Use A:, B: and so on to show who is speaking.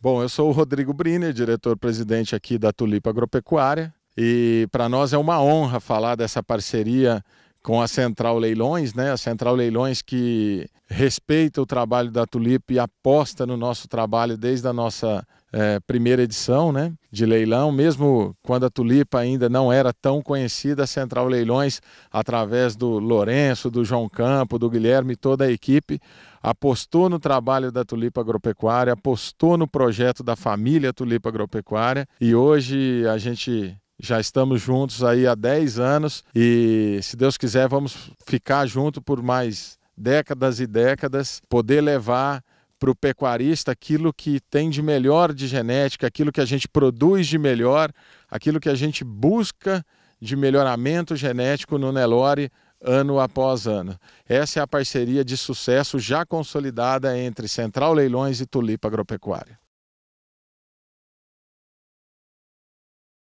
A: Bom, eu sou o Rodrigo Briner, diretor-presidente aqui da Tulipa Agropecuária, e para nós é uma honra falar dessa parceria com a Central Leilões, né? A Central Leilões que respeita o trabalho da Tulipa e aposta no nosso trabalho desde a nossa é, primeira edição né, de leilão, mesmo quando a Tulipa ainda não era tão conhecida, a Central Leilões, através do Lourenço, do João Campo, do Guilherme e toda a equipe, apostou no trabalho da Tulipa Agropecuária, apostou no projeto da família Tulipa Agropecuária e hoje a gente já estamos juntos aí há 10 anos e, se Deus quiser, vamos ficar junto por mais décadas e décadas, poder levar para o pecuarista aquilo que tem de melhor de genética, aquilo que a gente produz de melhor, aquilo que a gente busca de melhoramento genético no Nelore ano após ano. Essa é a parceria de sucesso já consolidada entre Central Leilões e Tulipa Agropecuária.